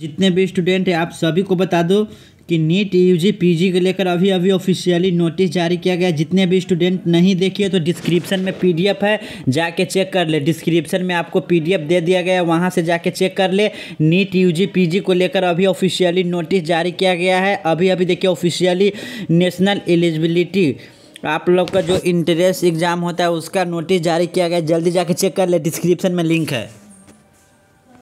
जितने भी स्टूडेंट हैं आप सभी को बता दो कि नीट यूजी पीजी को लेकर अभी अभी ऑफिशियली नोटिस जारी किया गया जितने भी स्टूडेंट नहीं देखिए तो डिस्क्रिप्शन में पीडीएफ है जाके चेक कर ले डिस्क्रिप्शन में आपको पीडीएफ दे दिया गया है वहाँ से जाके चेक कर ले नीट यूजी पीजी को लेकर अभी ऑफिशियली नोटिस जारी किया गया है अभी अभी देखिए ऑफिशियली नेशनल एलिजिबिलिटी आप लोग का जो इंट्रेंस एग्ज़ाम होता है उसका नोटिस जारी किया गया जल्दी जाके चेक कर ले डिस्क्रिप्शन में लिंक है